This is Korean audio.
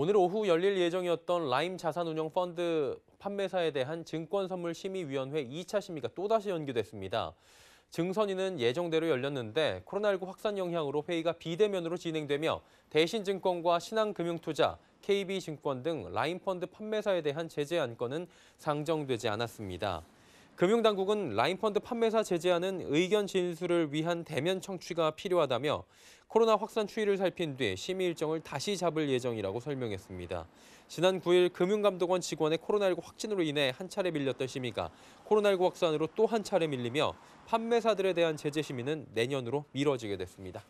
오늘 오후 열릴 예정이었던 라임 자산운용 펀드 판매사에 대한 증권선물심의위원회 2차 심의가 또다시 연기됐습니다. 증선위는 예정대로 열렸는데 코로나19 확산 영향으로 회의가 비대면으로 진행되며 대신증권과 신한금융투자, KB증권 등 라임펀드 판매사에 대한 제재 안건은 상정되지 않았습니다. 금융당국은 라인펀드 판매사 제재하는 의견 진술을 위한 대면 청취가 필요하다며 코로나 확산 추이를 살핀 뒤 심의 일정을 다시 잡을 예정이라고 설명했습니다. 지난 9일 금융감독원 직원의 코로나19 확진으로 인해 한 차례 밀렸던 심의가 코로나19 확산으로 또 한 차례 밀리며 판매사들에 대한 제재 심의는 내년으로 미뤄지게 됐습니다.